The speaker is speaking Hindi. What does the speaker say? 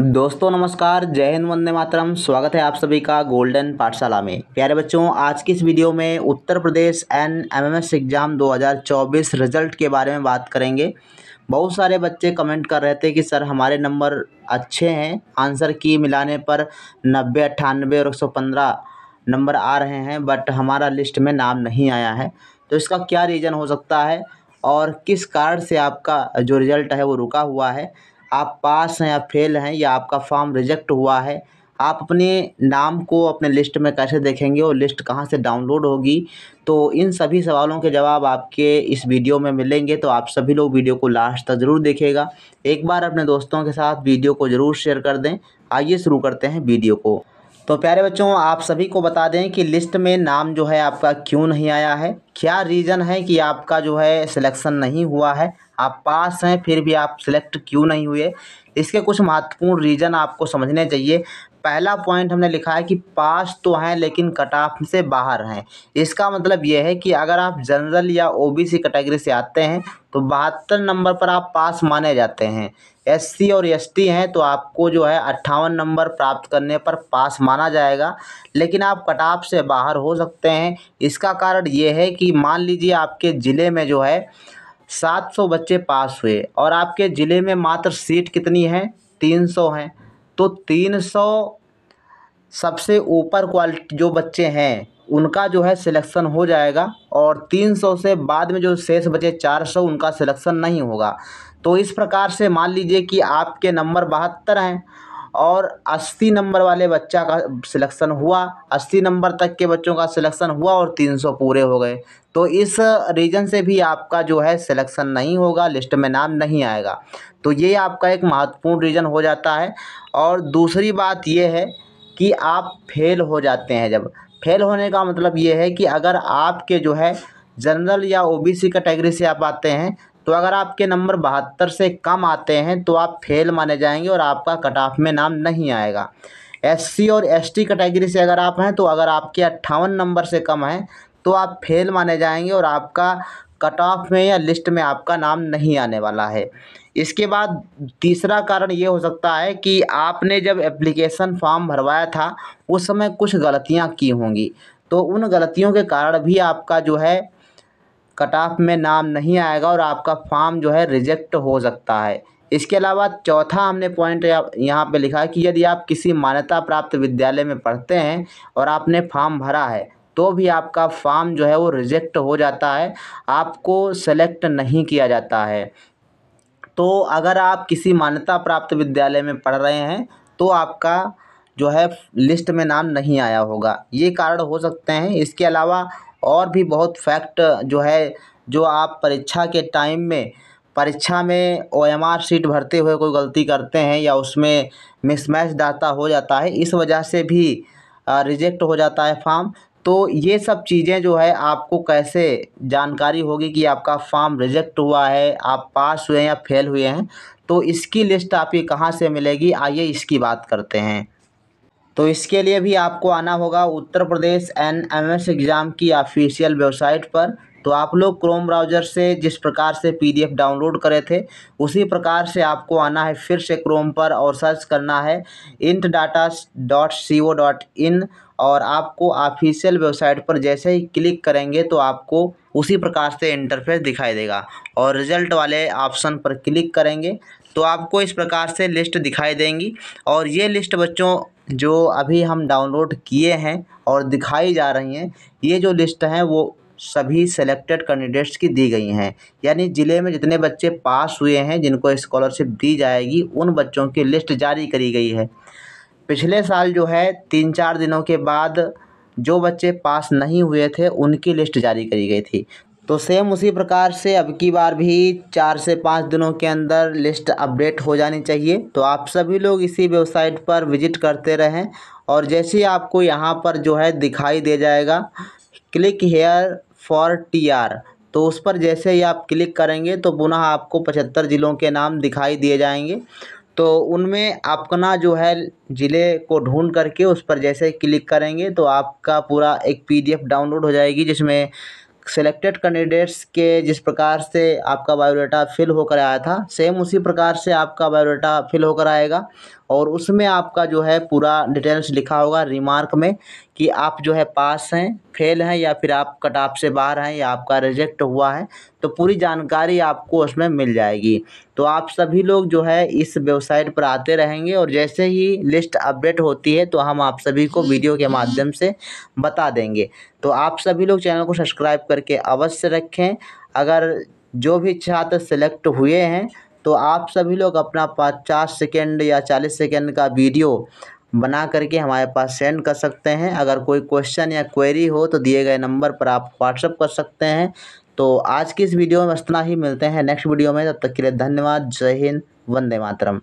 दोस्तों नमस्कार जय हिंद वंदे मातरम स्वागत है आप सभी का गोल्डन पाठशाला में प्यारे बच्चों आज की इस वीडियो में Uttar Pradesh N MMS exam 2024 result के बारे में बात करेंगे बहुत सारे बच्चे कमेंट कर रहे थे कि सर हमारे नंबर अच्छे हैं आंसर की मिलाने पर नब्बे अट्ठानबे और एक नंबर आ रहे हैं बट हमारा लिस्ट में नाम नहीं आया है तो इसका क्या रीज़न हो सकता है और किस कारण से आपका जो रिज़ल्ट है वो रुका हुआ है आप पास हैं या फेल हैं या आपका फॉर्म रिजेक्ट हुआ है आप अपने नाम को अपने लिस्ट में कैसे देखेंगे और लिस्ट कहाँ से डाउनलोड होगी तो इन सभी सवालों के जवाब आपके इस वीडियो में मिलेंगे तो आप सभी लोग वीडियो को लास्ट तक ज़रूर देखेगा एक बार अपने दोस्तों के साथ वीडियो को ज़रूर शेयर कर दें आइए शुरू करते हैं वीडियो को तो प्यारे बच्चों आप सभी को बता दें कि लिस्ट में नाम जो है आपका क्यों नहीं आया है क्या रीज़न है कि आपका जो है सिलेक्शन नहीं हुआ है आप पास हैं फिर भी आप सिलेक्ट क्यों नहीं हुए इसके कुछ महत्वपूर्ण रीज़न आपको समझने चाहिए पहला पॉइंट हमने लिखा है कि पास तो हैं लेकिन कट ऑफ से बाहर हैं इसका मतलब यह है कि अगर आप जनरल या ओबीसी कैटेगरी से आते हैं तो बहत्तर नंबर पर आप पास माने जाते हैं एससी और एसटी हैं तो आपको जो है अट्ठावन नंबर प्राप्त करने पर पास माना जाएगा लेकिन आप ऑफ से बाहर हो सकते हैं इसका कारण ये है कि मान लीजिए आपके ज़िले में जो है सात सौ बच्चे पास हुए और आपके ज़िले में मात्र सीट कितनी है तीन सौ हैं तो तीन सौ सबसे ऊपर क्वालिटी जो बच्चे हैं उनका जो है सिलेक्शन हो जाएगा और तीन सौ से बाद में जो शेष बचे चार सौ उनका सिलेक्शन नहीं होगा तो इस प्रकार से मान लीजिए कि आपके नंबर बहत्तर हैं और अस्सी नंबर वाले बच्चा का सिलेक्शन हुआ अस्सी नंबर तक के बच्चों का सिलेक्शन हुआ और तीन सौ पूरे हो गए तो इस रीजन से भी आपका जो है सिलेक्शन नहीं होगा लिस्ट में नाम नहीं आएगा तो ये आपका एक महत्वपूर्ण रीज़न हो जाता है और दूसरी बात ये है कि आप फेल हो जाते हैं जब फेल होने का मतलब ये है कि अगर आपके जो है जनरल या ओबीसी कैटेगरी से आप आते हैं तो अगर आपके नंबर बहत्तर से कम आते हैं तो आप फेल माने जाएंगे और आपका कट ऑफ में नाम नहीं आएगा एससी और एसटी कैटेगरी से अगर आप हैं तो अगर आपके अट्ठावन नंबर से कम हैं तो आप फेल माने जाएंगे और आपका कट ऑफ में या लिस्ट में आपका नाम नहीं आने वाला है इसके बाद तीसरा कारण ये हो सकता है कि आपने जब एप्लीकेशन फॉर्म भरवाया था उस समय कुछ गलतियां की होंगी तो उन गलतियों के कारण भी आपका जो है कट ऑफ में नाम नहीं आएगा और आपका फॉर्म जो है रिजेक्ट हो सकता है इसके अलावा चौथा हमने पॉइंट यहाँ पे लिखा है कि यदि आप किसी मान्यता प्राप्त विद्यालय में पढ़ते हैं और आपने फॉर्म भरा है तो भी आपका फॉर्म जो है वो रिजेक्ट हो जाता है आपको सेलेक्ट नहीं किया जाता है तो अगर आप किसी मान्यता प्राप्त विद्यालय में पढ़ रहे हैं तो आपका जो है लिस्ट में नाम नहीं आया होगा ये कारण हो सकते हैं इसके अलावा और भी बहुत फैक्ट जो है जो आप परीक्षा के टाइम में परीक्षा में ओ एम आर शीट भरते हुए कोई गलती करते हैं या उसमें मिसमैच डाटा हो जाता है इस वजह से भी रिजेक्ट हो जाता है फॉर्म तो ये सब चीज़ें जो है आपको कैसे जानकारी होगी कि आपका फॉर्म रिजेक्ट हुआ है आप पास हुए हैं या फेल हुए हैं तो इसकी लिस्ट आपकी कहाँ से मिलेगी आइए इसकी बात करते हैं तो इसके लिए भी आपको आना होगा Uttar Pradesh N M S exam की ऑफिशियल वेबसाइट पर तो आप लोग क्रोम ब्राउज़र से जिस प्रकार से पीडीएफ डाउनलोड करे थे उसी प्रकार से आपको आना है फिर से क्रोम पर और सर्च करना है ent data dot C O dot in और आपको ऑफिशियल वेबसाइट पर जैसे ही क्लिक करेंगे तो आपको उसी प्रकार से इंटरफेस दिखाई देगा और रिजल्ट वाले ऑप्शन पर क्लिक करेंगे तो आपको इस प्रकार से लिस्ट दिखाई देंगी और ये लिस्ट बच्चों जो अभी हम डाउनलोड किए हैं और दिखाई जा रही हैं ये जो लिस्ट हैं वो सभी सेलेक्टेड कैंडिडेट्स की दी गई हैं यानी ज़िले में जितने बच्चे पास हुए हैं जिनको स्कॉलरशिप दी जाएगी उन बच्चों की लिस्ट जारी करी गई है पिछले साल जो है तीन चार दिनों के बाद जो बच्चे पास नहीं हुए थे उनकी लिस्ट जारी करी गई थी तो सेम उसी प्रकार से अब की बार भी चार से पाँच दिनों के अंदर लिस्ट अपडेट हो जानी चाहिए तो आप सभी लोग इसी वेबसाइट पर विजिट करते रहें और जैसे ही आपको यहाँ पर जो है दिखाई दे जाएगा click here for T R तो उस पर जैसे ही आप क्लिक करेंगे तो पुनः आपको पचहत्तर ज़िलों के नाम दिखाई दिए जाएंगे तो उनमें अपना जो है ज़िले को ढूंढ करके उस पर जैसे क्लिक करेंगे तो आपका पूरा एक पीडीएफ डाउनलोड हो जाएगी जिसमें सेलेक्टेड कैंडिडेट्स के जिस प्रकार से आपका बायोडाटा फिल होकर आया था सेम उसी प्रकार से आपका बायोडाटा फिल होकर आएगा और उसमें आपका जो है पूरा डिटेल्स लिखा होगा रिमार्क में कि आप जो है पास हैं फेल हैं या फिर आप कट ऑफ से बाहर हैं या आपका रिजेक्ट हुआ है तो पूरी जानकारी आपको उसमें मिल जाएगी तो आप सभी लोग जो है इस वेबसाइट पर आते रहेंगे और जैसे ही लिस्ट अपडेट होती है तो हम आप सभी को वीडियो के माध्यम से बता देंगे तो आप सभी लोग चैनल को सब्सक्राइब करके अवश्य रखें अगर जो भी छात्र सेलेक्ट हुए हैं तो आप सभी लोग अपना पचास सेकेंड या चालीस सेकेंड का वीडियो बना करके हमारे पास सेंड कर सकते हैं अगर कोई क्वेश्चन या क्वेरी हो तो दिए गए नंबर पर आप व्हाट्सअप कर सकते हैं तो आज की इस वीडियो में इतना ही मिलते हैं नेक्स्ट वीडियो में तब तक के लिए धन्यवाद जय हिंद वंदे मातरम